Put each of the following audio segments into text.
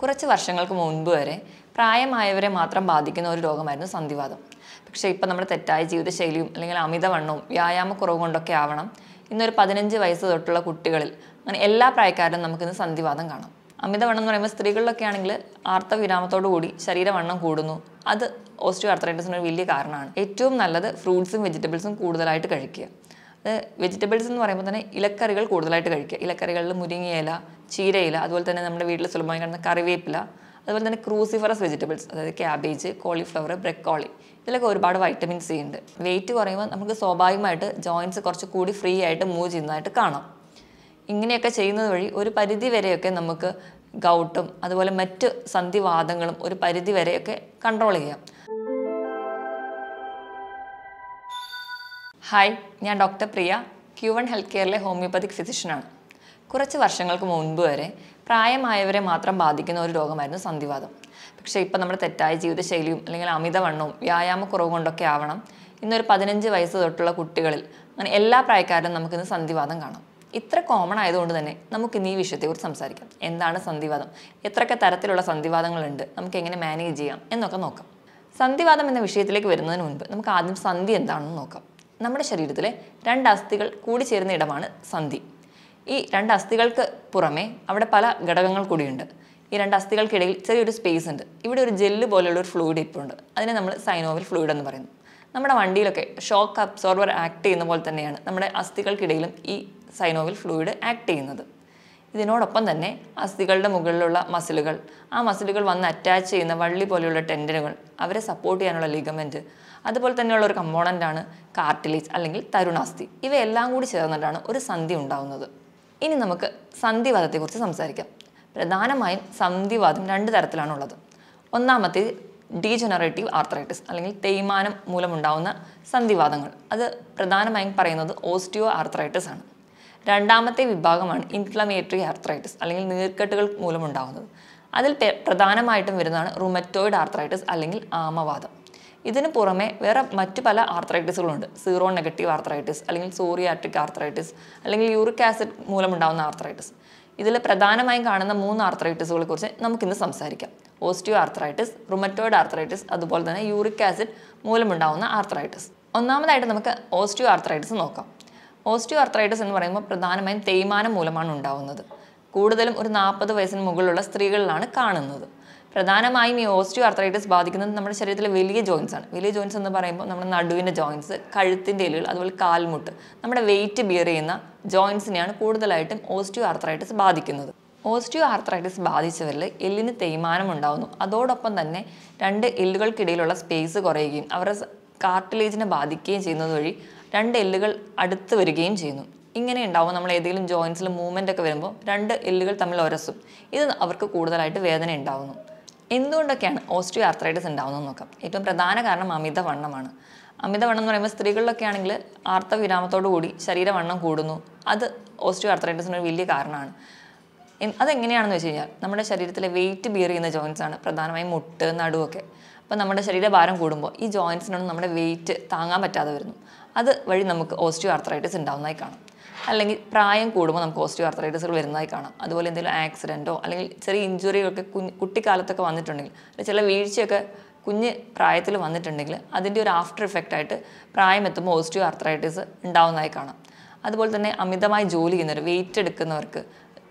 കുറച്ച് വർഷങ്ങൾക്ക് മുൻപ് വരെ പ്രായമായവരെ മാത്രം ബാധിക്കുന്ന ഒരു രോഗമായിരുന്നു സന്ധിവാദം പക്ഷേ ഇപ്പം നമ്മുടെ തെറ്റായ ജീവിതശൈലിയും അല്ലെങ്കിൽ അമിതവണ്ണവും വ്യായാമക്കുറവ് കൊണ്ടൊക്കെ ആവണം ഇന്നൊരു പതിനഞ്ച് വയസ്സ് തൊട്ടുള്ള കുട്ടികളിൽ അങ്ങനെ എല്ലാ പ്രായക്കാരിലും നമുക്കിന്ന് സന്ധിവാദം കാണാം അമിതവണ്ണം എന്ന് പറയുമ്പോൾ സ്ത്രീകളിലൊക്കെ ആണെങ്കിൽ ആർത്തവിരാമത്തോടു കൂടി ശരീരവണ്ണം കൂടുന്നു അത് ഓസ്റ്റിയോ ആർത്രൈറ്റിസിന് ഒരു വലിയ കാരണമാണ് ഏറ്റവും നല്ലത് ഫ്രൂട്ട്സും വെജിറ്റബിൾസും കൂടുതലായിട്ട് കഴിക്കുക വെജിറ്റബിൾസ് എന്ന് പറയുമ്പോൾ തന്നെ ഇലക്കറികൾ കൂടുതലായിട്ട് കഴിക്കുക ഇലക്കറികളിൽ മുരിങ്ങയില ചീരയില അതുപോലെ തന്നെ നമ്മുടെ വീട്ടിൽ സുലഭമായി കാണുന്ന കറിവേപ്പില അതുപോലെ തന്നെ ക്രൂസിഫറസ് വെജിറ്റബിൾസ് അതായത് ക്യാബേജ് കോളിഫ്ലവർ ബ്രക്കോളി ഇതിലൊക്കെ ഒരുപാട് വൈറ്റമിൻ സി ഉണ്ട് വെയിറ്റ് കുറയുമ്പോൾ നമുക്ക് സ്വാഭാവികമായിട്ട് ജോയിൻസ് കുറച്ച് കൂടി ഫ്രീ ആയിട്ട് മൂവ് ചെയ്യുന്നതായിട്ട് കാണാം ഇങ്ങനെയൊക്കെ ചെയ്യുന്നത് വഴി ഒരു പരിധി വരെയൊക്കെ നമുക്ക് ഗൗട്ടും അതുപോലെ മറ്റ് സന്ധിവാദങ്ങളും ഒരു പരിധി വരെയൊക്കെ കൺട്രോൾ ചെയ്യാം ഹായ് ഞാൻ ഡോക്ടർ പ്രിയ ക്യൂവൺ ഹെൽത്ത് കെയറിലെ ഹോമിയോപ്പതിക് ഫിസിഷ്യനാണ് കുറച്ച് വർഷങ്ങൾക്ക് മുൻപ് വരെ പ്രായമായവരെ മാത്രം ബാധിക്കുന്ന ഒരു രോഗമായിരുന്നു സന്ധിവാദം പക്ഷേ ഇപ്പം നമ്മുടെ തെറ്റായ ജീവിതശൈലിയും അല്ലെങ്കിൽ അമിതവണ്ണവും വ്യായാമക്കുറവ് കൊണ്ടൊക്കെ ആവണം ഇന്നൊരു പതിനഞ്ച് വയസ്സ് തൊട്ടുള്ള കുട്ടികളിൽ അങ്ങനെ എല്ലാ പ്രായക്കാരും നമുക്കിന്ന് സന്ധിവാദം കാണാം ഇത്ര കോമൺ ആയതുകൊണ്ട് തന്നെ നമുക്ക് ഇന്ന് ഈ വിഷയത്തെക്കുറിച്ച് സംസാരിക്കാം എന്താണ് സന്ധിവാദം എത്രയൊക്കെ തരത്തിലുള്ള സന്ധിവാദങ്ങളുണ്ട് നമുക്ക് എങ്ങനെ മാനേജ് ചെയ്യാം എന്നൊക്കെ നോക്കാം സന്ധിവാദം എന്ന വിഷയത്തിലേക്ക് വരുന്നതിന് മുൻപ് നമുക്ക് ആദ്യം സന്ധി എന്താണെന്ന് നോക്കാം നമ്മുടെ ശരീരത്തിലെ രണ്ട് അസ്ഥികൾ കൂടിച്ചേരുന്ന ഇടമാണ് സന്ധി ഈ രണ്ട് അസ്ഥികൾക്ക് പുറമേ അവിടെ പല ഘടകങ്ങൾ കൂടിയുണ്ട് ഈ രണ്ട് അസ്ഥികൾക്കിടയിൽ ചെറിയൊരു സ്പേസ് ഉണ്ട് ഇവിടെ ഒരു ജെല്ല് പോലെയുള്ള ഒരു ഫ്ലൂയിഡ് ഉണ്ട് അതിനെ നമ്മൾ സൈനോവൽ ഫ്ലൂയിഡ് എന്ന് പറയുന്നു നമ്മുടെ വണ്ടിയിലൊക്കെ ഷോക്ക് അബ്സോർബർ ആക്ട് ചെയ്യുന്ന പോലെ തന്നെയാണ് നമ്മുടെ അസ്ഥികൾക്കിടയിലും ഈ സൈനോവൽ ഫ്ലൂയിഡ് ആക്ട് ചെയ്യുന്നത് ഇതിനോടൊപ്പം തന്നെ അസ്ഥികളുടെ മുകളിലുള്ള മസിലുകൾ ആ മസിലുകൾ വന്ന് അറ്റാച്ച് ചെയ്യുന്ന വള്ളി പോലെയുള്ള ടെൻഡനുകൾ അവരെ സപ്പോർട്ട് ചെയ്യാനുള്ള ലിഗമെൻറ്റ് അതുപോലെ തന്നെയുള്ള ഒരു കമ്പോണൻ്റാണ് കാർട്ടിലേജ് അല്ലെങ്കിൽ തരുണാസ്ഥി ഇവയെല്ലാം കൂടി ചേർന്നിട്ടാണ് ഒരു സന്ധി ഉണ്ടാകുന്നത് ഇനി നമുക്ക് സന്ധിവാദത്തെക്കുറിച്ച് സംസാരിക്കാം പ്രധാനമായും സന്ധിവാദം രണ്ട് തരത്തിലാണുള്ളത് ഒന്നാമത്തെ ഡീജനറേറ്റീവ് ആർത്രൈറ്റിസ് അല്ലെങ്കിൽ തേയ്മാനം മൂലമുണ്ടാകുന്ന സന്ധിവാദങ്ങൾ അത് പ്രധാനമായും പറയുന്നത് ഓസ്റ്റിയോ ആർത്രൈറ്റിസ് ആണ് രണ്ടാമത്തെ വിഭാഗമാണ് ഇൻഫ്ലമേറ്ററി ആർത്രൈറ്റിസ് അല്ലെങ്കിൽ നീർക്കെട്ടുകൾ മൂലമുണ്ടാകുന്നത് അതിൽ പ്രധാനമായിട്ടും വരുന്നതാണ് റുമറ്റോയിഡ് ആർത്രൈറ്റിസ് അല്ലെങ്കിൽ ആമവാദം ഇതിന് പുറമെ വേറെ മറ്റു പല ആർത്രൈറ്റിസുകളുണ്ട് സീറോ നെഗറ്റീവ് ആർത്രൈറ്റിസ് അല്ലെങ്കിൽ സോറിയാട്രിക് ആർത്രൈറ്റിസ് അല്ലെങ്കിൽ യൂറിക് ആസിഡ് മൂലമുണ്ടാകുന്ന ആർത്രൈറ്റിസ് ഇതിൽ പ്രധാനമായും കാണുന്ന മൂന്ന് ആർത്രൈറ്റിസുകളെ കുറിച്ച് നമുക്കിന്ന് സംസാരിക്കാം ഓസ്റ്റിയോ ആർത്രൈറ്റിസ് റുമറ്റോയിഡ് ആർത്രൈറ്റിസ് അതുപോലെ തന്നെ യൂറിക് ആസിഡ് മൂലമുണ്ടാകുന്ന ആർത്രൈറ്റിസ് ഒന്നാമതായിട്ട് നമുക്ക് ഓസ്റ്റിയോ ആർത്രൈറ്റിസ് നോക്കാം ഓസ്റ്റിയോ ആർത്രൈറ്റിസ് എന്ന് പറയുമ്പോൾ പ്രധാനമായും തേയ്മാനം മൂലമാണ് ഉണ്ടാവുന്നത് കൂടുതലും ഒരു നാൽപ്പത് വയസ്സിന് മുകളിലുള്ള സ്ത്രീകളിലാണ് കാണുന്നത് പ്രധാനമായും ഈ ഓസ്റ്റിയോ ആർത്രൈറ്റിസ് ബാധിക്കുന്നത് നമ്മുടെ ശരീരത്തിലെ വലിയ ജോയിൻസ് ആണ് വലിയ ജോയിൻസ് എന്ന് പറയുമ്പോൾ നമ്മുടെ നടുവിൻ്റെ ജോയിൻസ് കഴുത്തിൻ്റെ ഇലകൾ അതുപോലെ കാൽമുട്ട് നമ്മുടെ വെയിറ്റ് ബിയർ ചെയ്യുന്ന ജോയിൻസിനെയാണ് കൂടുതലായിട്ടും ഓസ്റ്റിയോ ആർത്രൈറ്റിസ് ബാധിക്കുന്നത് ഓസ്റ്റിയോ ആർത്രൈറ്റിസ് ബാധിച്ചവരിൽ എല്ലിന് തേയ്മാനം ഉണ്ടാകുന്നു അതോടൊപ്പം തന്നെ രണ്ട് എല്ലുകൾക്കിടയിലുള്ള സ്പേസ് കുറയുകയും അവരുടെ കാർട്ടിലേജിനെ ബാധിക്കുകയും ചെയ്യുന്നത് വഴി രണ്ട് എല്ലുകൾ അടുത്ത് വരികയും ചെയ്യുന്നു ഇങ്ങനെ ഉണ്ടാവും നമ്മൾ ഏതെങ്കിലും ജോയിൻസിൽ മൂവ്മെൻ്റ് ഒക്കെ വരുമ്പോൾ രണ്ട് എല്ലുകൾ തമ്മിൽ ഒരസും ഇത് അവർക്ക് കൂടുതലായിട്ട് വേദന ഉണ്ടാകുന്നു എന്തുകൊണ്ടൊക്കെയാണ് ഓസ്റ്റിയോ ആർത്രൈറ്റിസ് ഉണ്ടാകുന്നത് നോക്കാം ഏറ്റവും പ്രധാന കാരണം അമിതവണ്ണമാണ് അമിതവണ്ണം എന്ന് പറയുമ്പോൾ സ്ത്രീകളിലൊക്കെ ആണെങ്കിൽ ആർത്തവിരാമത്തോടു കൂടി ശരീരവണ്ണം കൂടുന്നു അത് ഓസ്റ്റിയോ ആർത്രൈറ്റിസിന് ഒരു വലിയ കാരണമാണ് അതെങ്ങനെയാണെന്ന് വെച്ച് കഴിഞ്ഞാൽ നമ്മുടെ ശരീരത്തിലെ വെയിറ്റ് ബിയർ ചെയ്യുന്ന ജോയിൻസ് ആണ് പ്രധാനമായും മുട്ട് നടുവൊക്കെ അപ്പോൾ നമ്മുടെ ശരീരഭാരം കൂടുമ്പോൾ ഈ ജോയിൻസിനൊന്നും നമ്മുടെ വെയിറ്റ് താങ്ങാൻ പറ്റാതെ വരുന്നു അത് വഴി നമുക്ക് ഓസ്റ്റിയോ ആർത്രൈറ്റിസ് ഉണ്ടാവുന്നതായി കാണാം അല്ലെങ്കിൽ പ്രായം കൂടുമ്പോൾ നമുക്ക് ഓസ്റ്റിയോ ആർത്രൈറ്റിസുകൾ വരുന്നതായി കാണാം അതുപോലെ എന്തെങ്കിലും ആക്സിഡൻറ്റോ അല്ലെങ്കിൽ ചെറിയ ഇഞ്ചുറികളൊക്കെ കുഞ്ഞ് കുട്ടിക്കാലത്തൊക്കെ വന്നിട്ടുണ്ടെങ്കിൽ ചില വീഴ്ചയൊക്കെ കുഞ്ഞ് പ്രായത്തിൽ വന്നിട്ടുണ്ടെങ്കിൽ അതിൻ്റെ ഒരു ആഫ്റ്റർ ഇഫക്റ്റ് ആയിട്ട് പ്രായം എത്തുമ്പോൾ ഓസ്റ്റിയോ ആർത്രൈറ്റിസ് ഉണ്ടാവുന്നതായി കാണാം അതുപോലെ തന്നെ അമിതമായി ജോലി ചെയ്യുന്നവർ വെയിറ്റ് എടുക്കുന്നവർക്ക്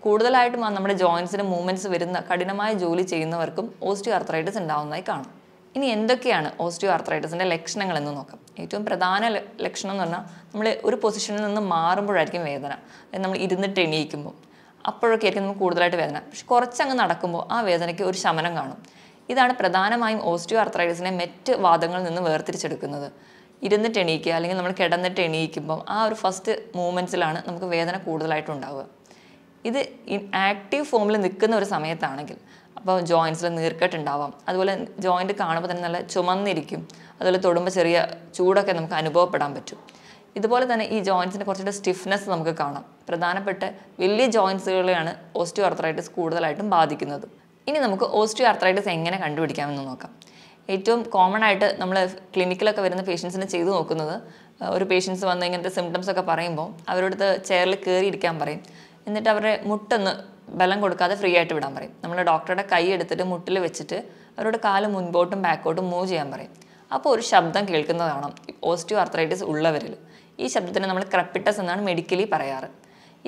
കൂടുതലായിട്ടും നമ്മുടെ ജോയിൻസിന് മൂവ്മെൻറ്റ്സ് വരുന്ന കഠിനമായ ജോലി ചെയ്യുന്നവർക്കും ഓസ്റ്റിയോ ആർത്രൈറ്റിസ് ഉണ്ടാവുന്നതായി കാണാം ഇനി എന്തൊക്കെയാണ് ഓസ്റ്റിയോ ആർത്രൈറ്റിസിൻ്റെ ലക്ഷണങ്ങൾ എന്ന് നോക്കാം ഏറ്റവും പ്രധാന ലക്ഷണം എന്ന് പറഞ്ഞാൽ നമ്മൾ ഒരു പൊസിഷനിൽ നിന്ന് മാറുമ്പോഴായിരിക്കും വേദന നമ്മൾ ഇരുന്നിട്ട് എണീക്കുമ്പോൾ അപ്പോഴൊക്കെ ആയിരിക്കും നമുക്ക് കൂടുതലായിട്ട് വേദന പക്ഷെ കുറച്ചങ്ങ് നടക്കുമ്പോൾ ആ വേദനയ്ക്ക് ഒരു ശമനം കാണും ഇതാണ് പ്രധാനമായും ഓസ്റ്റിയോ ആർത്രൈറ്റിസിനെ മറ്റ് വാദങ്ങളിൽ നിന്ന് വേർതിരിച്ചെടുക്കുന്നത് ഇരുന്നിട്ട് എണീക്കുക അല്ലെങ്കിൽ നമ്മൾ കിടന്നിട്ട് എണീക്കുമ്പം ആ ഒരു ഫസ്റ്റ് മൂമെൻറ്റ്സിലാണ് നമുക്ക് വേദന കൂടുതലായിട്ടുണ്ടാവുക ഇത് ആക്റ്റീവ് ഫോമിൽ നിൽക്കുന്ന ഒരു സമയത്താണെങ്കിൽ അപ്പോൾ ജോയിൻസിൽ നീർക്കെട്ടുണ്ടാവാം അതുപോലെ ജോയിൻറ്റ് കാണുമ്പോൾ തന്നെ നല്ല ചുമന്നിരിക്കും അതുപോലെ തൊടുമ്പോൾ ചെറിയ ചൂടൊക്കെ നമുക്ക് അനുഭവപ്പെടാൻ പറ്റും ഇതുപോലെ തന്നെ ഈ ജോയിൻസിൻ്റെ കുറച്ചുകൂടെ സ്റ്റിഫ്നെസ് നമുക്ക് കാണാം പ്രധാനപ്പെട്ട വലിയ ജോയിൻസുകളെയാണ് ഓസ്റ്റിയോ ആർത്രൈറ്റിസ് കൂടുതലായിട്ടും ബാധിക്കുന്നത് ഇനി നമുക്ക് ഓസ്റ്റിയോ ആർത്രൈറ്റിസ് എങ്ങനെ കണ്ടുപിടിക്കാമെന്ന് നോക്കാം ഏറ്റവും കോമൺ ആയിട്ട് നമ്മൾ ക്ലിനിക്കിലൊക്കെ വരുന്ന പേഷ്യൻസിന് ചെയ്തു നോക്കുന്നത് ഒരു പേഷ്യൻസ് വന്ന് ഇങ്ങനത്തെ സിംറ്റംസ് ഒക്കെ പറയുമ്പോൾ അവരുടെ ചെയറിൽ കയറി ഇരിക്കാൻ പറയും എന്നിട്ട് അവരുടെ മുട്ടൊന്ന് ബലം കൊടുക്കാതെ ഫ്രീ ആയിട്ട് വിടാൻ പറയും നമ്മൾ ഡോക്ടറുടെ കൈ എടുത്തിട്ട് മുട്ടിൽ വെച്ചിട്ട് അവരോട് കാല് മുൻപോട്ടും ബാക്കോട്ടും മൂവ് ചെയ്യാൻ പറയും അപ്പോൾ ഒരു ശബ്ദം കേൾക്കുന്നതാണ് ഓസ്റ്റിയോ ആർത്രൈറ്റിസ് ഉള്ളവരിൽ ഈ ശബ്ദത്തിന് നമ്മൾ ക്രപ്പിട്ടസ് എന്നാണ് മെഡിക്കലി പറയാറ്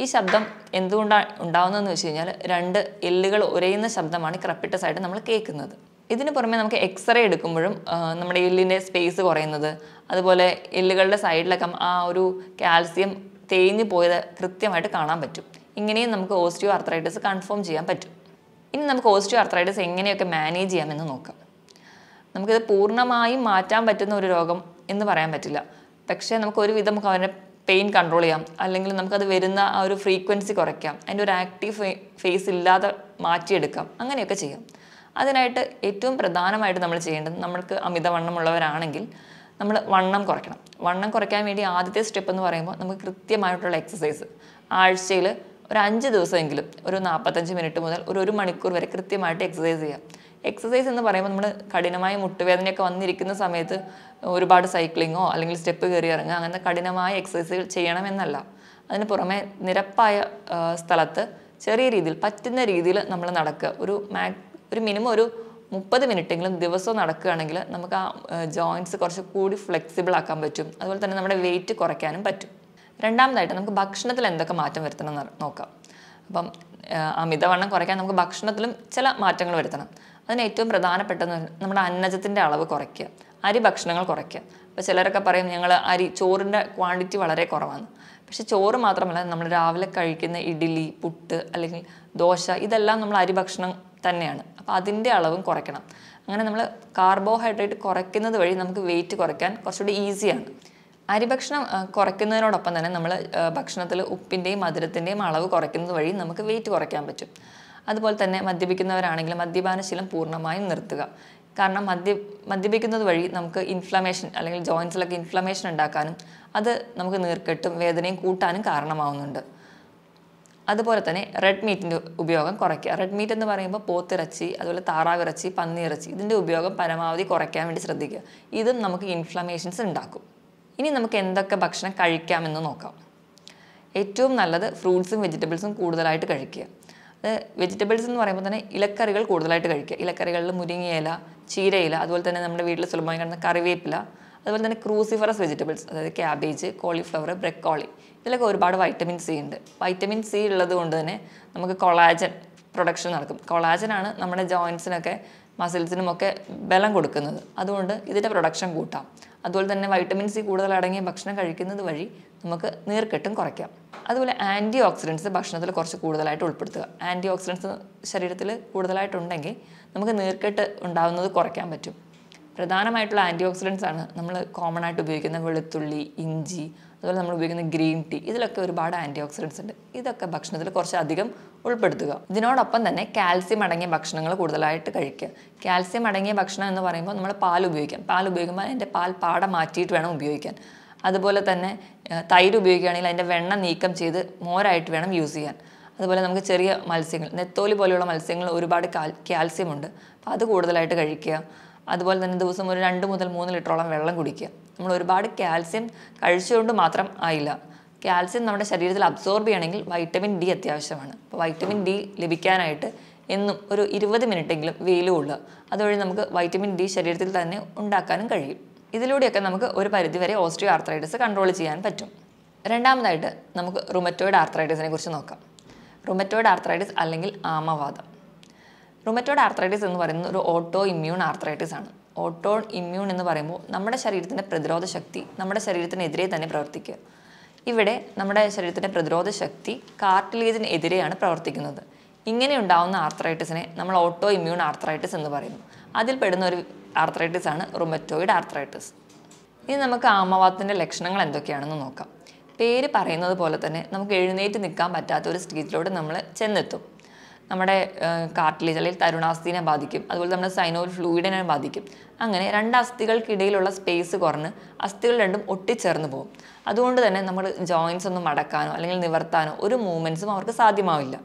ഈ ശബ്ദം എന്തുകൊണ്ടാണ് ഉണ്ടാകുന്നതെന്ന് വെച്ച് കഴിഞ്ഞാൽ രണ്ട് എല്ലുകൾ ഉരയുന്ന ശബ്ദമാണ് ക്രപ്പിട്ടസ് ആയിട്ട് നമ്മൾ കേൾക്കുന്നത് ഇതിന് പുറമെ നമുക്ക് എക്സ്റേ എടുക്കുമ്പോഴും നമ്മുടെ എല്ലിൻ്റെ സ്പേസ് കുറയുന്നത് അതുപോലെ എല്ലുകളുടെ സൈഡിലൊക്കെ ആ ഒരു കാൽസ്യം തേഞ്ഞു പോയത് കൃത്യമായിട്ട് കാണാൻ പറ്റും ഇങ്ങനെയും നമുക്ക് ഓസ്റ്റിയോ ആർത്രൈറ്റിസ് കൺഫേം ചെയ്യാൻ പറ്റും ഇനി നമുക്ക് ഓസ്റ്റിയോ ആർത്രൈറ്റിസ് എങ്ങനെയൊക്കെ മാനേജ് ചെയ്യാമെന്ന് നോക്കാം നമുക്കിത് പൂർണ്ണമായും മാറ്റാൻ പറ്റുന്ന ഒരു രോഗം എന്ന് പറയാൻ പറ്റില്ല പക്ഷേ നമുക്ക് ഒരുവിധം നമുക്ക് അവരുടെ പെയിൻ കൺട്രോൾ ചെയ്യാം അല്ലെങ്കിൽ നമുക്കത് വരുന്ന ആ ഒരു ഫ്രീക്വൻസി കുറയ്ക്കാം അതിൻ്റെ ഒരു ആക്റ്റീവ് ഫേസ് ഇല്ലാതെ മാറ്റിയെടുക്കാം അങ്ങനെയൊക്കെ ചെയ്യാം അതിനായിട്ട് ഏറ്റവും പ്രധാനമായിട്ട് നമ്മൾ ചെയ്യേണ്ടത് നമ്മൾക്ക് അമിതവണ്ണമുള്ളവരാണെങ്കിൽ നമ്മൾ വണ്ണം കുറയ്ക്കണം വണ്ണം കുറയ്ക്കാൻ വേണ്ടി ആദ്യത്തെ സ്റ്റെപ്പ് എന്ന് പറയുമ്പോൾ നമുക്ക് കൃത്യമായിട്ടുള്ള എക്സസൈസ് ആഴ്ചയിൽ ഒരു അഞ്ച് ദിവസമെങ്കിലും ഒരു നാൽപ്പത്തഞ്ച് മിനിറ്റ് മുതൽ ഒരു ഒരു മണിക്കൂർ വരെ കൃത്യമായിട്ട് എക്സസൈസ് ചെയ്യാം എക്സസൈസ് എന്ന് പറയുമ്പോൾ നമ്മൾ കഠിനമായ മുട്ടുവേദനയൊക്കെ വന്നിരിക്കുന്ന സമയത്ത് ഒരുപാട് സൈക്ലിങ്ങോ അല്ലെങ്കിൽ സ്റ്റെപ്പ് കയറി ഇറങ്ങുക അങ്ങനത്തെ കഠിനമായ എക്സസൈസുകൾ ചെയ്യണമെന്നല്ല അതിന് പുറമെ നിരപ്പായ സ്ഥലത്ത് ചെറിയ രീതിയിൽ പറ്റുന്ന രീതിയിൽ നമ്മൾ നടക്കുക ഒരു മാ ഒരു മിനിമം ഒരു മുപ്പത് മിനിറ്റെങ്കിലും ദിവസവും നടക്കുകയാണെങ്കിൽ നമുക്ക് ആ ജോയിൻറ്റ്സ് കുറച്ച് കൂടി ഫ്ലെക്സിബിൾ ആക്കാൻ പറ്റും അതുപോലെ തന്നെ നമ്മുടെ വെയിറ്റ് കുറയ്ക്കാനും പറ്റും രണ്ടാമതായിട്ട് നമുക്ക് ഭക്ഷണത്തിൽ എന്തൊക്കെ മാറ്റം വരുത്തണം എന്ന് നോക്കാം അപ്പം അമിതവണ്ണം കുറയ്ക്കാൻ നമുക്ക് ഭക്ഷണത്തിലും ചില മാറ്റങ്ങൾ വരുത്തണം അതിന് ഏറ്റവും പ്രധാനപ്പെട്ടെന്ന് നമ്മുടെ അന്നജത്തിൻ്റെ അളവ് കുറയ്ക്കുക അരി ഭക്ഷണങ്ങൾ കുറയ്ക്കുക അപ്പോൾ ചിലരൊക്കെ പറയും ഞങ്ങൾ അരി ചോറിൻ്റെ ക്വാണ്ടിറ്റി വളരെ കുറവാണ് പക്ഷേ ചോറ് മാത്രമല്ല നമ്മൾ രാവിലെ കഴിക്കുന്ന ഇഡ്ഡലി പുട്ട് അല്ലെങ്കിൽ ദോശ ഇതെല്ലാം നമ്മൾ അരി ഭക്ഷണം തന്നെയാണ് അപ്പോൾ അതിൻ്റെ അളവും കുറയ്ക്കണം അങ്ങനെ നമ്മൾ കാർബോഹൈഡ്രേറ്റ് കുറയ്ക്കുന്നത് വഴി നമുക്ക് വെയിറ്റ് കുറയ്ക്കാൻ കുറച്ചുകൂടി ഈസിയാണ് അരിഭക്ഷണം കുറയ്ക്കുന്നതിനോടൊപ്പം തന്നെ നമ്മൾ ഭക്ഷണത്തിൽ ഉപ്പിൻ്റെയും മധുരത്തിൻ്റെയും അളവ് കുറയ്ക്കുന്നത് വഴി നമുക്ക് വെയിറ്റ് കുറയ്ക്കാൻ പറ്റും അതുപോലെ തന്നെ മദ്യപിക്കുന്നവരാണെങ്കിലും മദ്യപാനശീലം പൂർണ്ണമായും നിർത്തുക കാരണം മദ്യ മദ്യപിക്കുന്നത് വഴി നമുക്ക് ഇൻഫ്ലമേഷൻ അല്ലെങ്കിൽ ജോയിൻസിലൊക്കെ ഇൻഫ്ലമേഷൻ ഉണ്ടാക്കാനും അത് നമുക്ക് നീർക്കെട്ടും വേദനയും കൂട്ടാനും കാരണമാവുന്നുണ്ട് അതുപോലെ തന്നെ റെഡ് മീറ്റിൻ്റെ ഉപയോഗം കുറയ്ക്കുക റെഡ് മീറ്റ് എന്ന് പറയുമ്പോൾ പോത്തിറച്ചി അതുപോലെ താറാവിറച്ചി പന്നിയിറച്ചി ഇതിൻ്റെ ഉപയോഗം പരമാവധി കുറയ്ക്കാൻ വേണ്ടി ശ്രദ്ധിക്കുക ഇതും നമുക്ക് ഇൻഫ്ലമേഷൻസ് ഉണ്ടാക്കും ഇനി നമുക്ക് എന്തൊക്കെ ഭക്ഷണം കഴിക്കാമെന്ന് നോക്കാം ഏറ്റവും നല്ലത് ഫ്രൂട്ട്സും വെജിറ്റബിൾസും കൂടുതലായിട്ട് കഴിക്കുക അത് വെജിറ്റബിൾസ് എന്ന് പറയുമ്പോൾ തന്നെ ഇലക്കറികൾ കൂടുതലായിട്ട് കഴിക്കുക ഇലക്കറികളിൽ മുരിങ്ങയില ചീരയില അതുപോലെ തന്നെ നമ്മുടെ വീട്ടിൽ സുലഭമായി കാണുന്ന കറിവേപ്പില അതുപോലെ തന്നെ ക്രൂസിഫറസ് വെജിറ്റബിൾസ് അതായത് ക്യാബേജ് കോളിഫ്ലവർ ബ്രക്കോളി ഇതിലൊക്കെ ഒരുപാട് വൈറ്റമിൻ സി ഉണ്ട് വൈറ്റമിൻ സി ഉള്ളത് കൊണ്ട് തന്നെ നമുക്ക് കൊളാജൻ പ്രൊഡക്ഷൻ നടക്കും കൊളാജനാണ് നമ്മുടെ ജോയിൻസിനൊക്കെ മസിൽസിനുമൊക്കെ ബലം കൊടുക്കുന്നത് അതുകൊണ്ട് ഇതിൻ്റെ പ്രൊഡക്ഷൻ കൂട്ടാം അതുപോലെ തന്നെ വൈറ്റമിൻ സി കൂടുതൽ അടങ്ങിയ ഭക്ഷണം കഴിക്കുന്നത് വഴി നമുക്ക് നീർക്കെട്ടും കുറയ്ക്കാം അതുപോലെ ആൻറ്റി ഓക്സിഡൻസ് ഭക്ഷണത്തിൽ കുറച്ച് കൂടുതലായിട്ട് ഉൾപ്പെടുത്തുക ആൻറ്റി ഓക്സിഡൻസ് ശരീരത്തിൽ കൂടുതലായിട്ടുണ്ടെങ്കിൽ നമുക്ക് നീർക്കെട്ട് ഉണ്ടാകുന്നത് കുറയ്ക്കാൻ പറ്റും പ്രധാനമായിട്ടുള്ള ആൻറ്റി ഓക്സിഡൻസ് ആണ് നമ്മൾ കോമൺ ആയിട്ട് ഉപയോഗിക്കുന്ന വെളുത്തുള്ളി ഇഞ്ചി അതുപോലെ നമ്മൾ ഉപയോഗിക്കുന്ന ഗ്രീൻ ടീ ഇതിലൊക്കെ ഒരുപാട് ആൻറ്റി ഓക്സിഡൻസ് ഉണ്ട് ഇതൊക്കെ ഭക്ഷണത്തിൽ കുറച്ച് അധികം ഉൾപ്പെടുത്തുക ഇതിനോടൊപ്പം തന്നെ കാൽസ്യം അടങ്ങിയ ഭക്ഷണങ്ങൾ കൂടുതലായിട്ട് കഴിക്കുക കാൽസ്യം അടങ്ങിയ ഭക്ഷണം എന്ന് പറയുമ്പോൾ നമ്മൾ പാൽ ഉപയോഗിക്കാം പാൽ ഉപയോഗിക്കുമ്പോൾ അതിൻ്റെ പാൽ പാട മാറ്റിയിട്ട് വേണം ഉപയോഗിക്കാൻ അതുപോലെ തന്നെ തൈര് ഉപയോഗിക്കുകയാണെങ്കിൽ അതിൻ്റെ വെണ്ണ നീക്കം ചെയ്ത് മോരായിട്ട് വേണം യൂസ് ചെയ്യാൻ അതുപോലെ നമുക്ക് ചെറിയ മത്സ്യങ്ങൾ നെത്തോലി പോലെയുള്ള മത്സ്യങ്ങൾ ഒരുപാട് കാൽസ്യമുണ്ട് അപ്പം അത് കൂടുതലായിട്ട് കഴിക്കുക അതുപോലെ തന്നെ ദിവസം ഒരു രണ്ട് മുതൽ മൂന്ന് ലിറ്ററോളം വെള്ളം കുടിക്കുക നമ്മൾ ഒരുപാട് കാൽസ്യം കഴിച്ചുകൊണ്ട് മാത്രം ആയില്ല കാൽസ്യം നമ്മുടെ ശരീരത്തിൽ അബ്സോർബ് ചെയ്യണമെങ്കിൽ വൈറ്റമിൻ ഡി അത്യാവശ്യമാണ് അപ്പോൾ വൈറ്റമിൻ ഡി ലഭിക്കാനായിട്ട് എന്നും ഒരു ഇരുപത് മിനിറ്റെങ്കിലും വെയിൽ കൊള്ളുക അതുവഴി നമുക്ക് വൈറ്റമിൻ ഡി ശരീരത്തിൽ തന്നെ ഉണ്ടാക്കാനും കഴിയും ഇതിലൂടെയൊക്കെ നമുക്ക് ഒരു പരിധിവരെ ഓസ്ട്രിയോ ആർത്രൈറ്റിസ് കൺട്രോൾ ചെയ്യാൻ പറ്റും രണ്ടാമതായിട്ട് നമുക്ക് റുമറ്റോയിഡ് ആർത്രൈറ്റിസിനെ കുറിച്ച് നോക്കാം റുമറ്റോയിഡ് ആർത്രൈറ്റിസ് അല്ലെങ്കിൽ ആമവാദം റുമറ്റോയിഡ് ആർത്രൈറ്റിസ് എന്ന് പറയുന്നത് ഒരു ഓട്ടോ ഇമ്മ്യൂൺ ആർത്രൈറ്റിസ് ആണ് ഓട്ടോ ഇമ്മ്യൂൺ എന്ന് പറയുമ്പോൾ നമ്മുടെ ശരീരത്തിൻ്റെ പ്രതിരോധ ശക്തി നമ്മുടെ ശരീരത്തിനെതിരെ തന്നെ പ്രവർത്തിക്കുക ഇവിടെ നമ്മുടെ ശരീരത്തിൻ്റെ പ്രതിരോധ ശക്തി കാർട്ടിലേജിന് എതിരെയാണ് പ്രവർത്തിക്കുന്നത് ഇങ്ങനെ ഉണ്ടാകുന്ന ആർത്രൈറ്റിസിനെ നമ്മൾ ഓട്ടോ ഇമ്മ്യൂൺ ആർത്രൈറ്റിസ് എന്ന് പറയുന്നു അതിൽ പെടുന്ന ഒരു ആർത്രൈറ്റിസ് ആണ് റുമറ്റോയിഡ് ആർത്രൈറ്റിസ് ഇനി നമുക്ക് ആമവാദത്തിൻ്റെ ലക്ഷണങ്ങൾ എന്തൊക്കെയാണെന്ന് നോക്കാം പേര് പറയുന്നത് പോലെ തന്നെ നമുക്ക് എഴുന്നേറ്റ് നിൽക്കാൻ പറ്റാത്ത ഒരു സ്റ്റേജിലൂടെ നമ്മൾ ചെന്നെത്തും നമ്മുടെ കാർട്ടിലേജ് തരുണാസ്ഥിനെ ബാധിക്കും അതുപോലെ നമ്മുടെ സൈനോൽ ഫ്ലൂയിഡിനെ ബാധിക്കും അങ്ങനെ രണ്ട് അസ്ഥികൾക്കിടയിലുള്ള സ്പേസ് കുറഞ്ഞ് അസ്ഥികൾ രണ്ടും ഒട്ടിച്ചേർന്ന് പോകും അതുകൊണ്ട് തന്നെ നമ്മൾ ജോയിൻസ് ഒന്നും മടക്കാനോ അല്ലെങ്കിൽ നിവർത്താനോ ഒരു മൂവ്മെൻറ്റ്സും അവർക്ക് സാധ്യമാവില്ല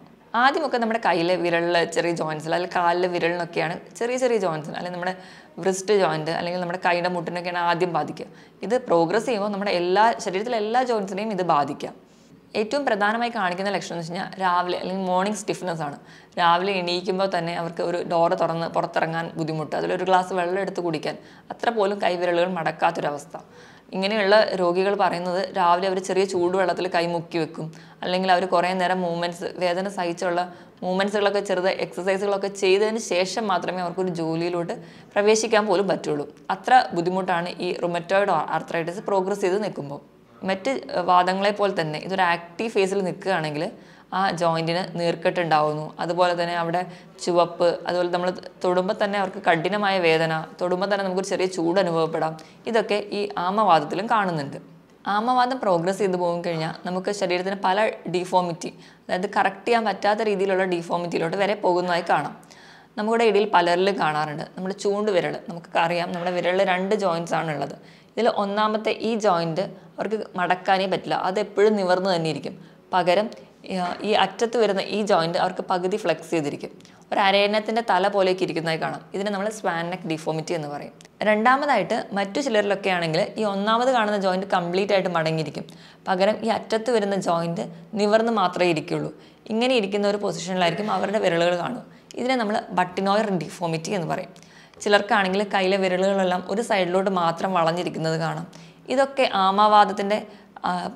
ആദ്യമൊക്കെ നമ്മുടെ കയ്യിലെ വിരലിലെ ചെറിയ ജോയിൻസ് അല്ലെങ്കിൽ കാലിലെ വിരലിനൊക്കെയാണ് ചെറിയ ചെറിയ ജോയിൻസ് അല്ലെങ്കിൽ നമ്മുടെ വ്രിസ്റ്റ് ജോയിൻറ്റ് അല്ലെങ്കിൽ നമ്മുടെ കൈയുടെ മുട്ടിനൊക്കെയാണ് ആദ്യം ബാധിക്കുക ഇത് പ്രോഗ്രസ് ചെയ്യുമ്പോൾ നമ്മുടെ എല്ലാ ശരീരത്തിലെ എല്ലാ ജോയിൻസിനെയും ഇത് ബാധിക്കാം ഏറ്റവും പ്രധാനമായി കാണിക്കുന്ന ലക്ഷണം എന്ന് വെച്ച് കഴിഞ്ഞാൽ രാവിലെ അല്ലെങ്കിൽ മോർണിംഗ് സ്റ്റിഫ്നെസ് ആണ് രാവിലെ എണീക്കുമ്പോൾ തന്നെ അവർക്ക് ഒരു ഡോറ് തുറന്ന് പുറത്തിറങ്ങാൻ ബുദ്ധിമുട്ട് അതിലൊരു ഗ്ലാസ് വെള്ളം എടുത്ത് കുടിക്കാൻ അത്ര പോലും കൈവിരലുകൾ മടക്കാത്തൊരവസ്ഥ ഇങ്ങനെയുള്ള രോഗികൾ പറയുന്നത് രാവിലെ അവർ ചെറിയ ചൂടുവെള്ളത്തിൽ കൈ മുക്കി വെക്കും അല്ലെങ്കിൽ അവർ കുറേ നേരം മൂവ്മെൻറ്റ്സ് വേദന സഹിച്ചുള്ള മൂവ്മെൻറ്റ്സുകളൊക്കെ ചെറുത് എക്സസൈസുകളൊക്കെ ചെയ്തതിന് ശേഷം മാത്രമേ അവർക്കൊരു ജോലിയിലോട്ട് പ്രവേശിക്കാൻ പോലും പറ്റുള്ളൂ അത്ര ബുദ്ധിമുട്ടാണ് ഈ റൊമറ്റോയിഡ് ആർത്രൈറ്റിസ് പ്രോഗ്രസ് ചെയ്ത് നിൽക്കുമ്പോൾ മറ്റ് വാദങ്ങളെ പോലെ തന്നെ ഇതൊരു ആക്റ്റീവ് ഫേസിൽ നിൽക്കുകയാണെങ്കിൽ ആ ജോയിൻറ്റിന് നീർക്കെട്ടുണ്ടാവുന്നു അതുപോലെ തന്നെ അവിടെ ചുവപ്പ് അതുപോലെ നമ്മൾ തൊടുമ്പോൾ തന്നെ അവർക്ക് കഠിനമായ വേദന തൊടുമ്പോൾ തന്നെ നമുക്കൊരു ചെറിയ ചൂട് അനുഭവപ്പെടാം ഇതൊക്കെ ഈ ആമവാദത്തിലും കാണുന്നുണ്ട് ആമവാദം പ്രോഗ്രസ് ചെയ്ത് പോകും കഴിഞ്ഞാൽ നമുക്ക് ശരീരത്തിന് പല ഡിഫോമിറ്റി അതായത് കറക്റ്റ് ചെയ്യാൻ പറ്റാത്ത രീതിയിലുള്ള ഡിഫോമിറ്റിയിലോട്ട് വരെ പോകുന്നതായി കാണാം നമ്മുടെ ഇടയിൽ പലരിലും കാണാറുണ്ട് നമ്മുടെ ചൂണ്ട് വിരൽ നമുക്ക് അറിയാം നമ്മുടെ വിരലിൽ രണ്ട് ജോയിൻസ് ആണ് ഉള്ളത് ഇതിൽ ഒന്നാമത്തെ ഈ ജോയിൻറ്റ് അവർക്ക് മടക്കാനേ പറ്റില്ല അത് എപ്പോഴും നിവർന്നു തന്നെ ഇരിക്കും പകരം ഈ അറ്റത്ത് വരുന്ന ഈ ജോയിൻറ്റ് അവർക്ക് പകുതി ഫ്ലെക്സ് ചെയ്തിരിക്കും ഒരു അരയണത്തിൻ്റെ തല പോലെയൊക്കെ ഇരിക്കുന്നതായി കാണാം ഇതിനെ നമ്മൾ സ്വാനക് ഡിഫോമിറ്റി എന്ന് പറയും രണ്ടാമതായിട്ട് മറ്റു ചിലരിലൊക്കെ ആണെങ്കിൽ ഈ ഒന്നാമത് കാണുന്ന ജോയിൻറ്റ് കംപ്ലീറ്റ് ആയിട്ട് മടങ്ങിയിരിക്കും പകരം ഈ അറ്റത്ത് വരുന്ന ജോയിൻറ്റ് നിവർന്ന് മാത്രമേ ഇരിക്കുകയുള്ളൂ ഇങ്ങനെ ഇരിക്കുന്ന ഒരു പൊസിഷനിലായിരിക്കും അവരുടെ വിരലുകൾ കാണും ഇതിനെ നമ്മൾ ബട്ടിനോയർ ഡിഫോമിറ്റി എന്ന് പറയും ചിലർക്കാണെങ്കിൽ കയ്യിലെ വിരലുകളെല്ലാം ഒരു സൈഡിലോട്ട് മാത്രം വളഞ്ഞിരിക്കുന്നത് കാണാം ഇതൊക്കെ ആമാവാദത്തിൻ്റെ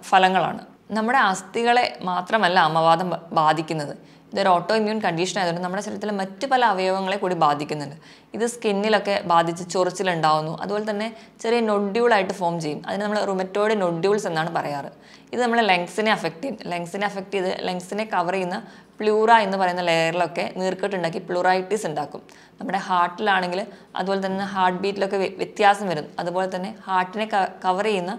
ഫലങ്ങളാണ് നമ്മുടെ അസ്ഥികളെ മാത്രമല്ല ആമവാദം ബാധിക്കുന്നത് ഇതൊരു ഓട്ടോ ഇമ്മ്യൂൺ കണ്ടീഷൻ ആയതുകൊണ്ട് നമ്മുടെ ശരീരത്തിലെ മറ്റ് പല അവയവങ്ങളെ കൂടി ബാധിക്കുന്നുണ്ട് ഇത് സ്കിന്നിലൊക്കെ ബാധിച്ച് ചൊറിച്ചിലുണ്ടാവുന്നു അതുപോലെ തന്നെ ചെറിയ നൊഡ്യൂളായിട്ട് ഫോം ചെയ്യും അതിന് നമ്മൾ റുമറ്റോയിഡ് നൊഡ്യൂൾസ് എന്നാണ് പറയാറ് ഇത് നമ്മളെ ലങ്സിനെ അഫക്റ്റ് ചെയ്യും ലങ്സിനെ അഫക്റ്റ് ചെയ്ത് ലങ്സിനെ കവർ ചെയ്യുന്ന പ്ലൂറ എന്ന് പറയുന്ന ലെയറിലൊക്കെ നീർക്കെട്ടുണ്ടാക്കി പ്ലൂറൈറ്റിസ് ഉണ്ടാക്കും നമ്മുടെ ഹാർട്ടിലാണെങ്കിൽ അതുപോലെ തന്നെ ഹാർട്ട് ബീറ്റിലൊക്കെ വ്യത്യാസം വരും അതുപോലെ തന്നെ ഹാർട്ടിനെ കവർ ചെയ്യുന്ന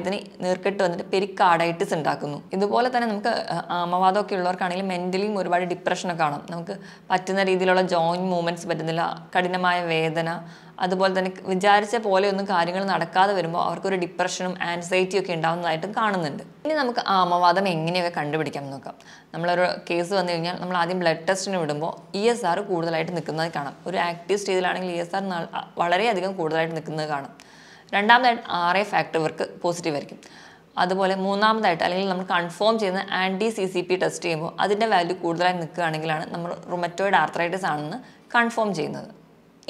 ഇതിന് നീർക്കെട്ട് വന്നിട്ട് പെരിക്കാഡൈറ്റിസ് ഉണ്ടാക്കുന്നു ഇതുപോലെ തന്നെ നമുക്ക് ആമവാദമൊക്കെ ഉള്ളവർക്കാണെങ്കിൽ മെൻ്റലിയും ഒരുപാട് ഡിപ്രഷനൊക്കെ കാണും നമുക്ക് പറ്റുന്ന രീതിയിലുള്ള ജോയിൻറ്റ് മൂവ്മെൻറ്റ്സ് പറ്റുന്നില്ല കഠിനമായ വേദന അതുപോലെ തന്നെ വിചാരിച്ച പോലെയൊന്നും കാര്യങ്ങൾ നടക്കാതെ വരുമ്പോൾ അവർക്കൊരു ഡിപ്രഷനും ആൻസൈറ്റിയും ഒക്കെ ഉണ്ടാകുന്നതായിട്ടും കാണുന്നുണ്ട് ഇനി നമുക്ക് ആമവാദം എങ്ങനെയൊക്കെ കണ്ടുപിടിക്കാം നോക്കാം നമ്മളൊരു കേസ് വന്നു കഴിഞ്ഞാൽ നമ്മൾ ആദ്യം ബ്ലഡ് ടെസ്റ്റിന് വിടുമ്പോൾ ഇ എസ് ആർ കൂടുതലായിട്ട് നിൽക്കുന്നത് കാണാം ഒരു ആക്റ്റീവ് സ്റ്റേജിലാണെങ്കിൽ ഇ e എസ് ആർ വളരെയധികം കൂടുതലായിട്ട് നിൽക്കുന്നത് കാണാം രണ്ടാമതായിട്ട് ആർ എ ഫാക്ടർ ഇവർക്ക് പോസിറ്റീവ് ആയിരിക്കും അതുപോലെ മൂന്നാമതായിട്ട് അല്ലെങ്കിൽ നമ്മൾ കൺഫേം ചെയ്യുന്ന anti C C P test ചെയ്യുമ്പോൾ അതിൻ്റെ വാല്യൂ കൂടുതലായി നിൽക്കുകയാണെങ്കിലാണ് നമ്മൾ റുമറ്റോയിഡ് ആർത്രൈറ്റിസ് ആണെന്ന് കൺഫേം ചെയ്യുന്നത്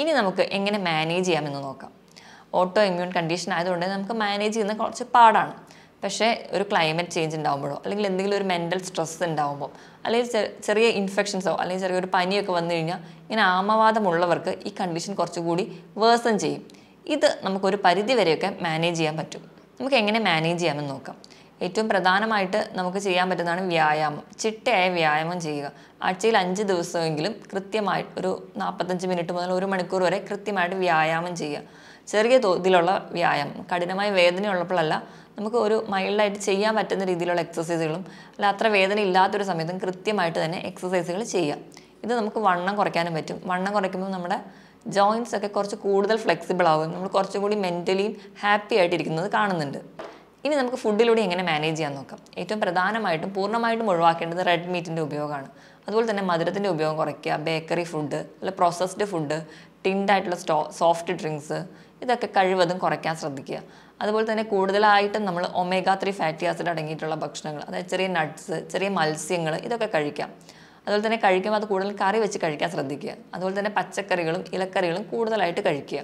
ഇനി നമുക്ക് എങ്ങനെ മാനേജ് ചെയ്യാമെന്ന് നോക്കാം ഓട്ടോ ഇമ്മ്യൂൺ കണ്ടീഷൻ ആയതുകൊണ്ട് നമുക്ക് മാനേജ് ചെയ്യുന്ന കുറച്ച് പാടാണ് പക്ഷേ ഒരു ക്ലൈമറ്റ് ചേഞ്ച് ഉണ്ടാകുമ്പോഴോ അല്ലെങ്കിൽ എന്തെങ്കിലും ഒരു മെൻ്റൽ സ്ട്രെസ് ഉണ്ടാകുമ്പോൾ അല്ലെങ്കിൽ ചെറിയ ഇൻഫെക്ഷൻസോ അല്ലെങ്കിൽ ചെറിയൊരു പനിയൊക്കെ വന്നു കഴിഞ്ഞാൽ ഇങ്ങനെ ആമവാദമുള്ളവർക്ക് ഈ കണ്ടീഷൻ കുറച്ചുകൂടി വേഴ്സൺ ചെയ്യും ഇത് നമുക്കൊരു പരിധി വരെയൊക്കെ മാനേജ് ചെയ്യാൻ പറ്റും നമുക്ക് എങ്ങനെ മാനേജ് ചെയ്യാമെന്ന് നോക്കാം ഏറ്റവും പ്രധാനമായിട്ട് നമുക്ക് ചെയ്യാൻ പറ്റുന്നതാണ് വ്യായാമം ചിട്ടയായ വ്യായാമം ചെയ്യുക ആഴ്ചയിൽ അഞ്ച് ദിവസമെങ്കിലും കൃത്യമായിട്ട് ഒരു നാൽപ്പത്തഞ്ച് മിനിറ്റ് മുതൽ ഒരു മണിക്കൂർ വരെ കൃത്യമായിട്ട് വ്യായാമം ചെയ്യുക ചെറിയ തോതിലുള്ള വ്യായാമം കഠിനമായ വേദന ഉള്ളപ്പോഴല്ല നമുക്ക് ഒരു മൈൽഡായിട്ട് ചെയ്യാൻ പറ്റുന്ന രീതിയിലുള്ള എക്സസൈസുകളും അല്ല അത്ര വേദന ഇല്ലാത്തൊരു സമയത്തും കൃത്യമായിട്ട് തന്നെ എക്സസൈസുകൾ ചെയ്യുക ഇത് നമുക്ക് വണ്ണം കുറയ്ക്കാനും പറ്റും വണ്ണം കുറയ്ക്കുമ്പോൾ നമ്മുടെ ജോയിൻസ് ഒക്കെ കുറച്ച് കൂടുതൽ ഫ്ലെക്സിബിൾ ആകും നമ്മൾ കുറച്ചും കൂടി മെൻ്റലിയും ഹാപ്പി ആയിട്ടിരിക്കുന്നത് കാണുന്നുണ്ട് ഇനി നമുക്ക് ഫുഡിലൂടെ എങ്ങനെ മാനേജ് ചെയ്യാൻ നോക്കാം ഏറ്റവും പ്രധാനമായിട്ടും പൂർണ്ണമായിട്ടും ഒഴിവാക്കേണ്ടത് റെഡ് മീറ്റിൻ്റെ ഉപയോഗമാണ് അതുപോലെ തന്നെ മധുരത്തിൻ്റെ ഉപയോഗം കുറയ്ക്കുക ബേക്കറി ഫുഡ് അല്ല പ്രോസസ്ഡ് ഫുഡ് ടിൻഡായിട്ടുള്ള സ്റ്റോ സോഫ്റ്റ് ഡ്രിങ്ക്സ് ഇതൊക്കെ കഴിവതും കുറയ്ക്കാൻ ശ്രദ്ധിക്കുക അതുപോലെ തന്നെ കൂടുതലായിട്ടും നമ്മൾ ഒമേഗ ത്രീ ഫാറ്റി ആസിഡ് അടങ്ങിയിട്ടുള്ള ഭക്ഷണങ്ങൾ അതായത് ചെറിയ നട്ട്സ് ചെറിയ മത്സ്യങ്ങൾ ഇതൊക്കെ കഴിക്കാം അതുപോലെ തന്നെ കഴിക്കുമ്പോൾ അത് കൂടുതൽ കറി വെച്ച് കഴിക്കാൻ ശ്രദ്ധിക്കുക അതുപോലെ തന്നെ പച്ചക്കറികളും ഇലക്കറികളും കൂടുതലായിട്ട് കഴിക്കുക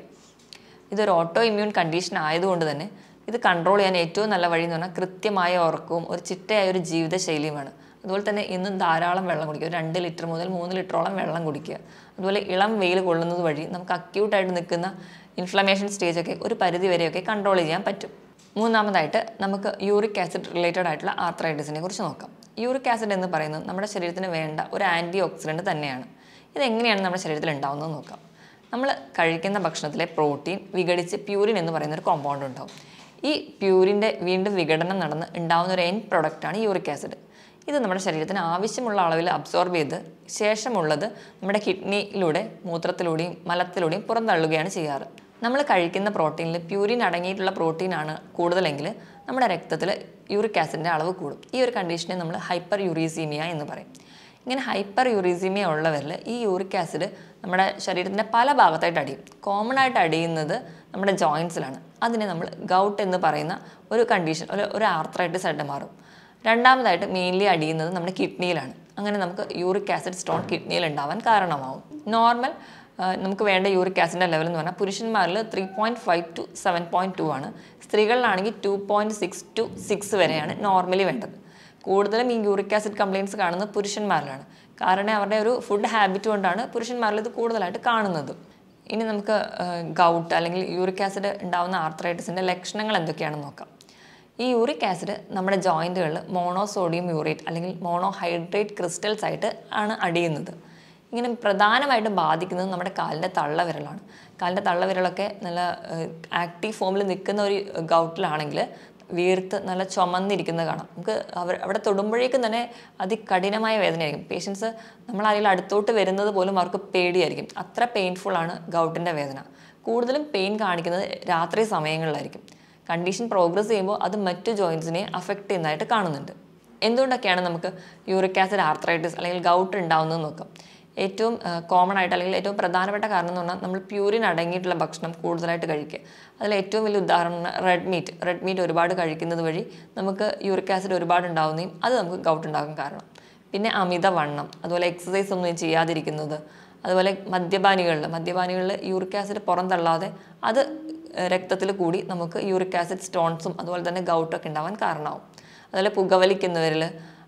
ഇതൊരു ഓട്ടോ ഇമ്മ്യൂൺ കണ്ടീഷൻ ആയതുകൊണ്ട് തന്നെ ഇത് കൺട്രോൾ ചെയ്യാൻ ഏറ്റവും നല്ല വഴി എന്ന് പറഞ്ഞാൽ കൃത്യമായ ഉറക്കവും ഒരു ചിട്ടയായ ഒരു ജീവിതശൈലിയുമാണ് അതുപോലെ തന്നെ ഇന്നും ധാരാളം വെള്ളം കുടിക്കുക രണ്ട് ലിറ്റർ മുതൽ മൂന്ന് ലിറ്ററോളം വെള്ളം കുടിക്കുക അതുപോലെ ഇളം വെയിൽ കൊള്ളുന്നത് വഴി നമുക്ക് അക്യൂട്ടായിട്ട് നിൽക്കുന്ന ഇൻഫ്ലമേഷൻ സ്റ്റേജൊക്കെ ഒരു പരിധി വരെയൊക്കെ കൺട്രോൾ ചെയ്യാൻ പറ്റും മൂന്നാമതായിട്ട് നമുക്ക് യൂറിക് ആസിഡ് റിലേറ്റഡ് ആയിട്ടുള്ള ആർത്രൈറ്റിസിനെ കുറിച്ച് നോക്കാം യൂറിക് ആസിഡ് എന്ന് പറയുന്നത് നമ്മുടെ ശരീരത്തിന് വേണ്ട ഒരു ആൻറ്റി ഓക്സിഡൻറ്റ് തന്നെയാണ് ഇതെങ്ങനെയാണ് നമ്മുടെ ശരീരത്തിൽ ഉണ്ടാകുന്നത് നോക്കാം നമ്മൾ കഴിക്കുന്ന ഭക്ഷണത്തിലെ പ്രോട്ടീൻ വിഘടിച്ച് പ്യൂരിൻ എന്ന് പറയുന്ന ഒരു കോമ്പൗണ്ട് ഉണ്ടാവും ഈ പ്യൂരിൻ്റെ വീണ്ടും വിഘടനം നടന്ന് ഉണ്ടാകുന്ന ഒരു എൻ പ്രൊഡക്റ്റാണ് യൂറിക് ആസിഡ് ഇത് നമ്മുടെ ശരീരത്തിന് ആവശ്യമുള്ള അളവിൽ അബ്സോർബ് ചെയ്ത് ശേഷമുള്ളത് നമ്മുടെ കിഡ്നിയിലൂടെ മൂത്രത്തിലൂടെയും മലത്തിലൂടെയും പുറന്തള്ളുകയാണ് ചെയ്യാറ് നമ്മൾ കഴിക്കുന്ന പ്രോട്ടീനിൽ പ്യൂരിൻ അടങ്ങിയിട്ടുള്ള പ്രോട്ടീനാണ് കൂടുതലെങ്കിൽ നമ്മുടെ രക്തത്തിൽ യൂറിക് ആസിഡിൻ്റെ അളവ് കൂടും ഈ ഒരു കണ്ടീഷനെ നമ്മൾ ഹൈപ്പർ യൂറീസീമിയ എന്ന് പറയും ഇങ്ങനെ ഹൈപ്പർ യൂറീസീമിയ ഉള്ളവരിൽ ഈ യൂറിക് ആസിഡ് നമ്മുടെ ശരീരത്തിൻ്റെ പല ഭാഗത്തായിട്ട് അടിയും കോമൺ ആയിട്ട് അടിയുന്നത് നമ്മുടെ ജോയിൻസിലാണ് അതിനെ നമ്മൾ ഗൗട്ട് എന്ന് പറയുന്ന ഒരു കണ്ടീഷൻ ഒരു ഒരു ആർത്രൈറ്റിസ് ആയിട്ട് മാറും രണ്ടാമതായിട്ട് മെയിൻലി അടിയുന്നത് നമ്മുടെ കിഡ്നിയിലാണ് അങ്ങനെ നമുക്ക് യൂറിക് ആസിഡ് സ്റ്റോൺ കിഡ്നിയിൽ ഉണ്ടാവാൻ കാരണമാവും നോർമൽ നമുക്ക് വേണ്ട യൂറിക് ആസിഡിൻ്റെ ലെവൽ എന്ന് പറഞ്ഞാൽ പുരുഷന്മാരിൽ three point five two seven point two ആണ് സ്ത്രീകളിലാണെങ്കിൽ two point six two six വരെയാണ് നോർമലി വേണ്ടത് കൂടുതലും ഈ യൂറിക് ആസിഡ് കംപ്ലയിൻസ് കാണുന്നത് പുരുഷന്മാരിലാണ് കാരണം അവരുടെ ഒരു ഫുഡ് ഹാബിറ്റ് കൊണ്ടാണ് പുരുഷന്മാരിൽ ഇത് കൂടുതലായിട്ട് കാണുന്നത് ഇനി നമുക്ക് ഗൗട്ട് അല്ലെങ്കിൽ യൂറിക് ആസിഡ് ഉണ്ടാകുന്ന ആർത്രൈറ്റിസിൻ്റെ ലക്ഷണങ്ങൾ എന്തൊക്കെയാണെന്ന് നോക്കാം ഈ യൂറിക് ആസിഡ് നമ്മുടെ ജോയിൻറ്റുകളിൽ മോണോസോഡിയം യൂറേറ്റ് അല്ലെങ്കിൽ മോണോഹൈഡ്രേറ്റ് ക്രിസ്റ്റൽസ് ആയിട്ട് ആണ് അടിയുന്നത് ഇങ്ങനെ പ്രധാനമായിട്ടും ബാധിക്കുന്നത് നമ്മുടെ കാലിൻ്റെ തള്ളവിരലാണ് കാലിൻ്റെ തള്ളവിരലൊക്കെ നല്ല ആക്റ്റീവ് ഫോമിൽ നിൽക്കുന്ന ഒരു ഗൗട്ടിലാണെങ്കിൽ വീർത്ത് നല്ല ചുമന്നിരിക്കുന്നത് കാണാം നമുക്ക് അവർ അവിടെ തൊടുമ്പോഴേക്കും തന്നെ അതികഠിനമായ വേദനയായിരിക്കും പേഷ്യൻസ് നമ്മളാരെങ്കിലും അടുത്തോട്ട് വരുന്നത് പോലും അവർക്ക് പേടിയായിരിക്കും അത്ര പെയിൻഫുള്ളാണ് ഗൗട്ടിൻ്റെ വേദന കൂടുതലും പെയിൻ കാണിക്കുന്നത് രാത്രി സമയങ്ങളിലായിരിക്കും കണ്ടീഷൻ പ്രോഗ്രസ് ചെയ്യുമ്പോൾ അത് മറ്റു ജോയിൻസിനെ അഫക്റ്റ് ചെയ്യുന്നതായിട്ട് കാണുന്നുണ്ട് എന്തുകൊണ്ടൊക്കെയാണ് നമുക്ക് യൂറിക് ആസിഡ് ആർത്രൈറ്റിസ് അല്ലെങ്കിൽ ഗൗട്ട് ഉണ്ടാവുന്നത് നോക്കാം ഏറ്റവും കോമൺ ആയിട്ട് അല്ലെങ്കിൽ ഏറ്റവും പ്രധാനപ്പെട്ട കാരണം എന്ന് പറഞ്ഞാൽ നമ്മൾ പ്യൂരിൻ അടങ്ങിയിട്ടുള്ള ഭക്ഷണം കൂടുതലായിട്ട് കഴിക്കുക അതിൽ ഏറ്റവും വലിയ ഉദാഹരണം റെഡ് മീറ്റ് റെഡ് മീറ്റ് ഒരുപാട് കഴിക്കുന്നത് വഴി നമുക്ക് യൂറിക് ആസിഡ് ഒരുപാട് ഉണ്ടാവുന്നതും അത് നമുക്ക് ഗൗട്ട് ഉണ്ടാകാൻ കാരണം പിന്നെ അമിതവണ്ണം അതുപോലെ എക്സസൈസ് ഒന്നും ചെയ്യാതിരിക്കുന്നത് അതുപോലെ മദ്യപാനികളിൽ മദ്യപാനികളിൽ യൂറിക് ആസിഡ് പുറന്തള്ളാതെ അത് രക്തത്തിൽ കൂടി നമുക്ക് യൂറിക് ആസിഡ് സ്റ്റോൺസും അതുപോലെ തന്നെ ഗൗട്ടൊക്കെ ഉണ്ടാവാൻ കാരണമാവും അതുപോലെ പുകവലിക്കുന്നവരിൽ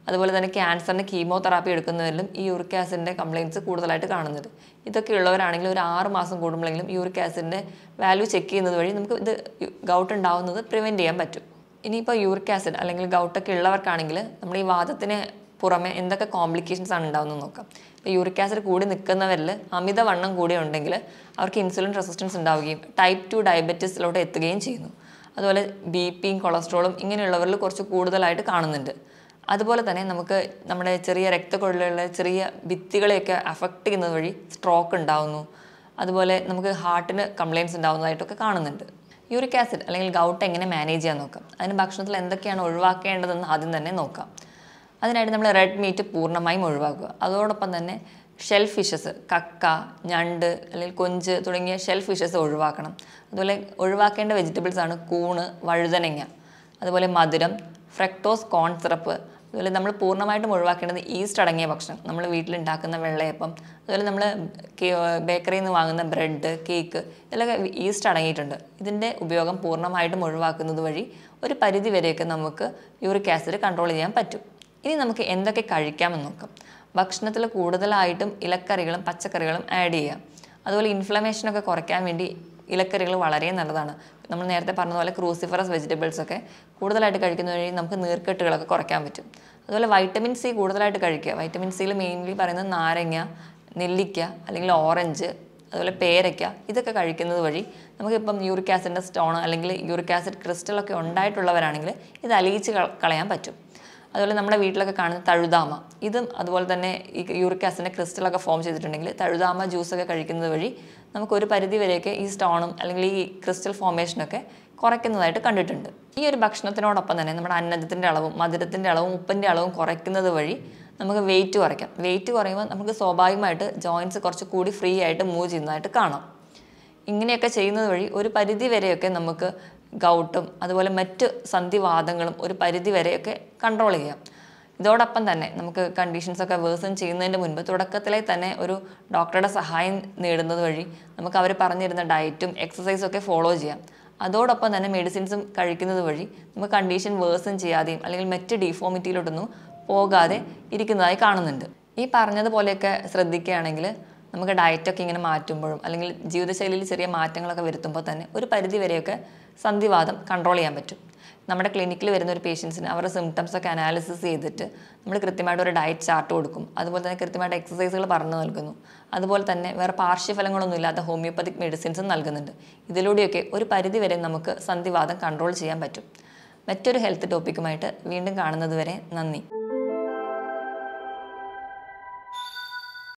അതുപോലെ തന്നെ ക്യാൻസറിന് കീമോതെറാപ്പി എടുക്കുന്നതിലും ഈ യൂറിക് ആസിഡിൻ്റെ കംപ്ലയിൻസ് കൂടുതലായിട്ട് കാണുന്നത് ഇതൊക്കെ ഉള്ളവരാണെങ്കിൽ ഒരു ആറ് മാസം കൂടുമ്പോഴെങ്കിലും യൂറിക് ആസിഡിൻ്റെ വാല്യൂ ചെക്ക് ചെയ്യുന്നത് വഴി നമുക്ക് ഇത് ഗൗട്ട് ഉണ്ടാവുന്നത് പ്രിവെൻറ്റ് ചെയ്യാൻ പറ്റും ഇനിയിപ്പോൾ യൂറിക് ആസിഡ് അല്ലെങ്കിൽ ഗൗട്ടൊക്കെ ഉള്ളവർക്കാണെങ്കിൽ നമ്മൾ ഈ വാദത്തിന് പുറമെ എന്തൊക്കെ കോംപ്ലിക്കേഷൻസ് ആണ് ഉണ്ടാവുന്നത് നോക്കാം യൂറിക് ആസിഡ് കൂടി നിൽക്കുന്നവരിൽ അമിതവണ്ണം കൂടി ഉണ്ടെങ്കിൽ അവർക്ക് ഇൻസുലിൻ റെസിസ്റ്റൻസ് ഉണ്ടാവുകയും ടൈപ്പ് ടു ഡയബറ്റീസിലോട്ട് എത്തുകയും ചെയ്യുന്നു അതുപോലെ ബി പിയും കൊളസ്ട്രോളും ഇങ്ങനെയുള്ളവരിൽ കുറച്ച് കൂടുതലായിട്ട് കാണുന്നുണ്ട് അതുപോലെ തന്നെ നമുക്ക് നമ്മുടെ ചെറിയ രക്തക്കൊഴലുള്ള ചെറിയ ഭിത്തികളെയൊക്കെ അഫക്റ്റ് ചെയ്യുന്നത് വഴി സ്ട്രോക്ക് ഉണ്ടാവുന്നു അതുപോലെ നമുക്ക് ഹാർട്ടിന് കംപ്ലയിൻസ് ഉണ്ടാകുന്നതായിട്ടൊക്കെ കാണുന്നുണ്ട് യൂറിക് ആസിഡ് അല്ലെങ്കിൽ ഗൗട്ട് എങ്ങനെ മാനേജ് ചെയ്യാൻ നോക്കാം അതിന് ഭക്ഷണത്തിൽ എന്തൊക്കെയാണ് ഒഴിവാക്കേണ്ടതെന്ന് ആദ്യം തന്നെ നോക്കാം അതിനായിട്ട് നമ്മൾ റെഡ് മീറ്റ് പൂർണ്ണമായും ഒഴിവാക്കുക അതോടൊപ്പം തന്നെ ഷെൽ ഫിഷസ് കക്ക ഞണ്ട് അല്ലെങ്കിൽ കൊഞ്ച് തുടങ്ങിയ ഷെൽ ഫിഷസ് ഒഴിവാക്കണം അതുപോലെ ഒഴിവാക്കേണ്ട വെജിറ്റബിൾസാണ് കൂണ് വഴുതനങ്ങ അതുപോലെ മധുരം ഫ്രക്ടോസ് കോൺ സിറപ്പ് അതുപോലെ നമ്മൾ പൂർണ്ണമായിട്ടും ഒഴിവാക്കേണ്ടത് ഈസ്റ്റ് അടങ്ങിയ ഭക്ഷണം നമ്മൾ വീട്ടിലുണ്ടാക്കുന്ന വെള്ളയപ്പം അതുപോലെ നമ്മൾ ബേക്കറിയിൽ നിന്ന് വാങ്ങുന്ന ബ്രെഡ് കേക്ക് ഇതിലൊക്കെ ഈസ്റ്റ് അടങ്ങിയിട്ടുണ്ട് ഇതിൻ്റെ ഉപയോഗം പൂർണ്ണമായിട്ടും ഒഴിവാക്കുന്നത് വഴി ഒരു പരിധി വരെയൊക്കെ നമുക്ക് യൂറിക് ആസിഡ് കൺട്രോൾ ചെയ്യാൻ പറ്റും ഇനി നമുക്ക് എന്തൊക്കെ കഴിക്കാമെന്ന് നോക്കാം ഭക്ഷണത്തിൽ കൂടുതലായിട്ടും ഇലക്കറികളും പച്ചക്കറികളും ആഡ് ചെയ്യുക അതുപോലെ ഇൻഫ്ലമേഷനൊക്കെ കുറയ്ക്കാൻ വേണ്ടി ഇലക്കറികൾ വളരെ നല്ലതാണ് നമ്മൾ നേരത്തെ പറഞ്ഞതുപോലെ ക്രൂസിഫറസ് വെജിറ്റബിൾസ് ഒക്കെ കൂടുതലായിട്ട് കഴിക്കുന്ന വഴി നമുക്ക് നീർക്കെട്ടുകളൊക്കെ കുറയ്ക്കാൻ പറ്റും അതുപോലെ വൈറ്റമിൻ സി കൂടുതലായിട്ട് കഴിക്കുക വൈറ്റമിൻ സിയിൽ മെയിൻലി പറയുന്നത് നാരങ്ങ നെല്ലിക്ക അല്ലെങ്കിൽ ഓറഞ്ച് അതുപോലെ പേരയ്ക്ക ഇതൊക്കെ കഴിക്കുന്നത് വഴി നമുക്കിപ്പം യൂറിക് ആസിഡിൻ്റെ സ്റ്റോൺ അല്ലെങ്കിൽ യൂറിക് ആസിഡ് ക്രിസ്റ്റലൊക്കെ ഉണ്ടായിട്ടുള്ളവരാണെങ്കിൽ ഇത് അലിയിച്ച് കളയാൻ പറ്റും അതുപോലെ നമ്മുടെ വീട്ടിലൊക്കെ കാണുന്ന തഴുതാമ ഇതും അതുപോലെ തന്നെ ഈ യൂറിക് ആസിഡിൻ്റെ ക്രിസ്റ്റലൊക്കെ ഫോം ചെയ്തിട്ടുണ്ടെങ്കിൽ തഴുതാമ ജ്യൂസൊക്കെ കഴിക്കുന്നത് വഴി നമുക്കൊരു പരിധി വരെയൊക്കെ ഈ സ്റ്റോണും അല്ലെങ്കിൽ ഈ ക്രിസ്റ്റൽ ഫോമേഷനൊക്കെ കുറയ്ക്കുന്നതായിട്ട് കണ്ടിട്ടുണ്ട് ഈ ഒരു ഭക്ഷണത്തിനോടൊപ്പം തന്നെ നമ്മുടെ അന്നജത്തിൻ്റെ അളവും മധുരത്തിൻ്റെ അളവും ഉപ്പിൻ്റെ അളവും കുറയ്ക്കുന്നത് വഴി നമുക്ക് വെയിറ്റ് കുറയ്ക്കാം വെയിറ്റ് കുറയുമ്പോൾ നമുക്ക് സ്വാഭാവികമായിട്ട് ജോയിൻസ് കുറച്ച് കൂടി ഫ്രീ ആയിട്ട് മൂവ് ചെയ്യുന്നതായിട്ട് കാണാം ഇങ്ങനെയൊക്കെ ചെയ്യുന്നത് വഴി ഒരു പരിധി വരെയൊക്കെ നമുക്ക് ഗൗട്ടും അതുപോലെ മറ്റ് സന്ധിവാദങ്ങളും ഒരു പരിധി വരെയൊക്കെ കൺട്രോൾ ചെയ്യാം ഇതോടൊപ്പം തന്നെ നമുക്ക് കണ്ടീഷൻസൊക്കെ വേഴ്സൺ ചെയ്യുന്നതിന് മുൻപ് തുടക്കത്തിലെ തന്നെ ഒരു ഡോക്ടറുടെ സഹായം നേടുന്നത് വഴി നമുക്ക് അവർ പറഞ്ഞിരുന്ന ഡയറ്റും എക്സസൈസും ഒക്കെ ഫോളോ ചെയ്യാം അതോടൊപ്പം തന്നെ മെഡിസിൻസും കഴിക്കുന്നത് വഴി നമുക്ക് കണ്ടീഷൻ വേഴ്സൺ ചെയ്യാതെയും അല്ലെങ്കിൽ മറ്റ് ഡിഫോമിറ്റിയിലോട്ടൊന്നും പോകാതെ ഇരിക്കുന്നതായി കാണുന്നുണ്ട് ഈ പറഞ്ഞതുപോലെയൊക്കെ ശ്രദ്ധിക്കുകയാണെങ്കിൽ നമുക്ക് ഡയറ്റൊക്കെ ഇങ്ങനെ മാറ്റുമ്പോഴും അല്ലെങ്കിൽ ജീവിതശൈലിയിൽ ചെറിയ മാറ്റങ്ങളൊക്കെ വരുത്തുമ്പോൾ തന്നെ ഒരു പരിധി വരെയൊക്കെ സന്ധിവാദം കൺട്രോൾ ചെയ്യാൻ പറ്റും നമ്മുടെ ക്ലിനിക്കിൽ വരുന്ന ഒരു പേഷ്യൻസിന് അവരുടെ സിംറ്റംസൊക്കെ അനാലിസിസ് ചെയ്തിട്ട് നമ്മൾ കൃത്യമായിട്ട് ഒരു ഡയറ്റ് ചാർട്ട് കൊടുക്കും അതുപോലെ തന്നെ കൃത്യമായിട്ട് എക്സസൈസുകൾ പറഞ്ഞു നൽകുന്നു അതുപോലെ തന്നെ വേറെ പാർശ്വഫലങ്ങളൊന്നും ഇല്ലാത്ത ഹോമിയോപ്പതിക് മെഡിസിൻസും നൽകുന്നുണ്ട് ഇതിലൂടെയൊക്കെ ഒരു പരിധി വരെ നമുക്ക് സന്ധിവാദം കൺട്രോൾ ചെയ്യാൻ പറ്റും മറ്റൊരു ഹെൽത്ത് ടോപ്പിക്കുമായിട്ട് വീണ്ടും കാണുന്നത് വരെ നന്ദി